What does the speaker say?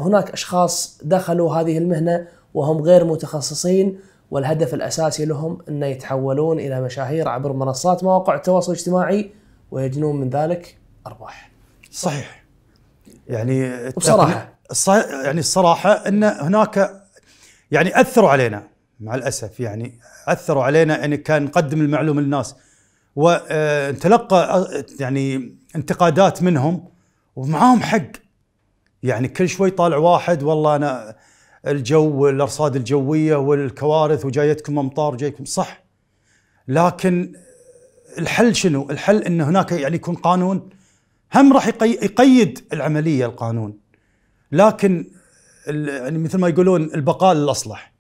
هناك اشخاص دخلوا هذه المهنه وهم غير متخصصين والهدف الاساسي لهم ان يتحولون الى مشاهير عبر منصات مواقع التواصل الاجتماعي ويجنون من ذلك ارباح. صحيح. يعني بصراحه يعني الصراحه ان هناك يعني اثروا علينا مع الاسف يعني اثروا علينا ان يعني كان نقدم المعلومه للناس ونتلقى يعني انتقادات منهم ومعاهم حق يعني كل شوي طالع واحد والله انا الجو الارصاد الجويه والكوارث وجايتكم امطار جايكم صح لكن الحل شنو؟ الحل ان هناك يعني يكون قانون هم راح يقيد العمليه القانون لكن يعني مثل ما يقولون البقاء للاصلح